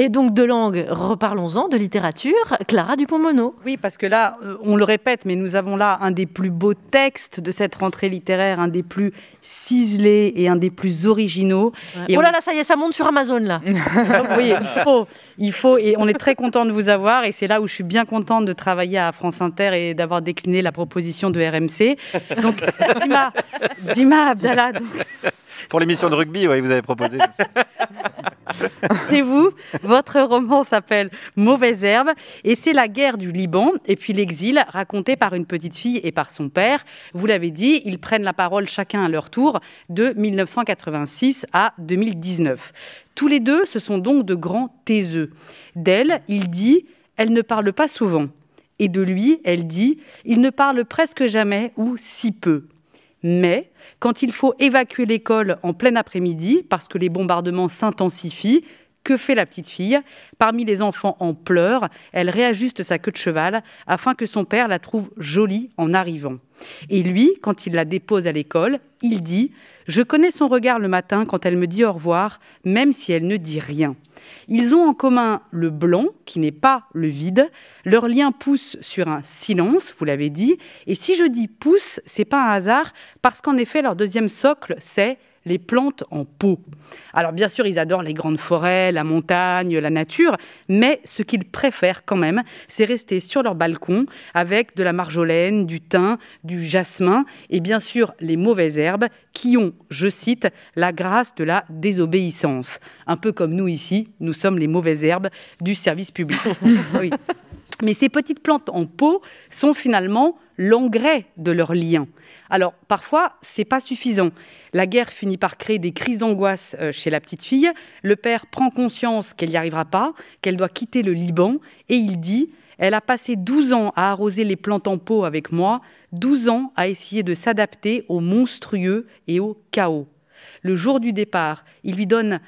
Et donc de langue, reparlons-en, de littérature, Clara Dupont-Mono. Oui, parce que là, euh, on le répète, mais nous avons là un des plus beaux textes de cette rentrée littéraire, un des plus ciselés et un des plus originaux. Et oh là là, ça y est, ça monte sur Amazon là. oui, il faut, il faut, et on est très content de vous avoir. Et c'est là où je suis bien contente de travailler à France Inter et d'avoir décliné la proposition de RMC. Donc Dima, Dima Abdallah. Pour l'émission de rugby, oui, vous avez proposé. c'est vous. Votre roman s'appelle Mauvaise herbe et c'est la guerre du Liban et puis l'exil raconté par une petite fille et par son père. Vous l'avez dit, ils prennent la parole chacun à leur tour de 1986 à 2019. Tous les deux, ce sont donc de grands taiseux. D'elle, il dit Elle ne parle pas souvent. Et de lui, elle dit Il ne parle presque jamais ou si peu. Mais quand il faut évacuer l'école en plein après-midi parce que les bombardements s'intensifient, que fait la petite fille Parmi les enfants en pleurs, elle réajuste sa queue de cheval afin que son père la trouve jolie en arrivant. Et lui, quand il la dépose à l'école, il dit ⁇ Je connais son regard le matin quand elle me dit au revoir, même si elle ne dit rien ⁇ ils ont en commun le blanc, qui n'est pas le vide. Leur lien pousse sur un silence, vous l'avez dit. Et si je dis pousse, c'est pas un hasard, parce qu'en effet, leur deuxième socle, c'est les plantes en pot. Alors bien sûr, ils adorent les grandes forêts, la montagne, la nature, mais ce qu'ils préfèrent quand même, c'est rester sur leur balcon avec de la marjolaine, du thym, du jasmin et bien sûr les mauvaises herbes qui ont, je cite, la grâce de la désobéissance. Un peu comme nous ici, nous sommes les mauvaises herbes du service public. Mais ces petites plantes en pot sont finalement l'engrais de leur lien. Alors parfois, ce n'est pas suffisant. La guerre finit par créer des crises d'angoisse euh, chez la petite fille. Le père prend conscience qu'elle n'y arrivera pas, qu'elle doit quitter le Liban, et il dit Elle a passé 12 ans à arroser les plantes en pot avec moi, 12 ans à essayer de s'adapter au monstrueux et au chaos. Le jour du départ, il lui donne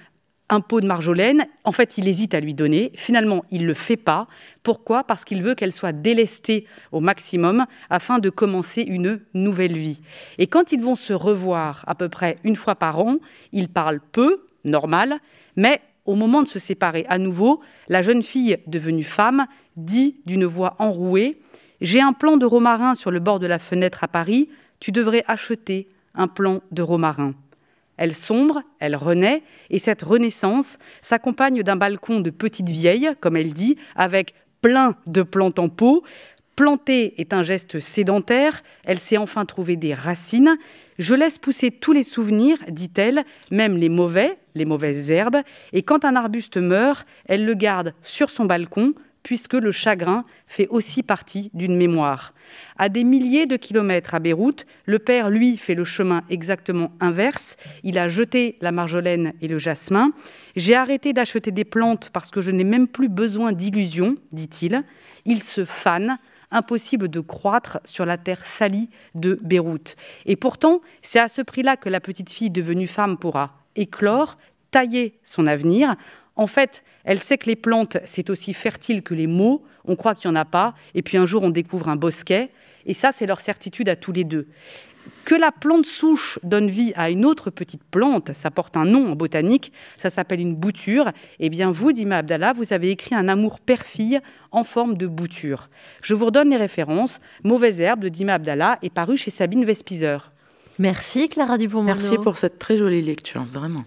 un pot de marjolaine. En fait, il hésite à lui donner. Finalement, il ne le fait pas. Pourquoi Parce qu'il veut qu'elle soit délestée au maximum afin de commencer une nouvelle vie. Et quand ils vont se revoir à peu près une fois par an, ils parlent peu, normal, mais au moment de se séparer à nouveau, la jeune fille devenue femme dit d'une voix enrouée J'ai un plan de romarin sur le bord de la fenêtre à Paris, tu devrais acheter un plan de romarin. Elle sombre, elle renaît, et cette renaissance s'accompagne d'un balcon de petite vieille, comme elle dit, avec plein de plantes en pot. Planter est un geste sédentaire, elle s'est enfin trouvé des racines. Je laisse pousser tous les souvenirs, dit-elle, même les mauvais, les mauvaises herbes, et quand un arbuste meurt, elle le garde sur son balcon, puisque le chagrin fait aussi partie d'une mémoire. À des milliers de kilomètres à Beyrouth, le père, lui, fait le chemin exactement inverse. Il a jeté la marjolaine et le jasmin. J'ai arrêté d'acheter des plantes parce que je n'ai même plus besoin d'illusions, dit-il. Il se fane. Impossible de croître sur la terre salie de Beyrouth. Et pourtant, c'est à ce prix-là que la petite fille devenue femme pourra éclore, tailler son avenir en fait, elle sait que les plantes, c'est aussi fertile que les mots. On croit qu'il n'y en a pas. Et puis un jour, on découvre un bosquet. Et ça, c'est leur certitude à tous les deux. Que la plante souche donne vie à une autre petite plante, ça porte un nom en botanique, ça s'appelle une bouture. Eh bien, vous, Dima Abdallah, vous avez écrit un amour père en forme de bouture. Je vous redonne les références. Mauvaise herbe de Dima Abdallah est paru chez Sabine Vespizer. Merci Clara Dupont. Merci pour cette très jolie lecture, vraiment.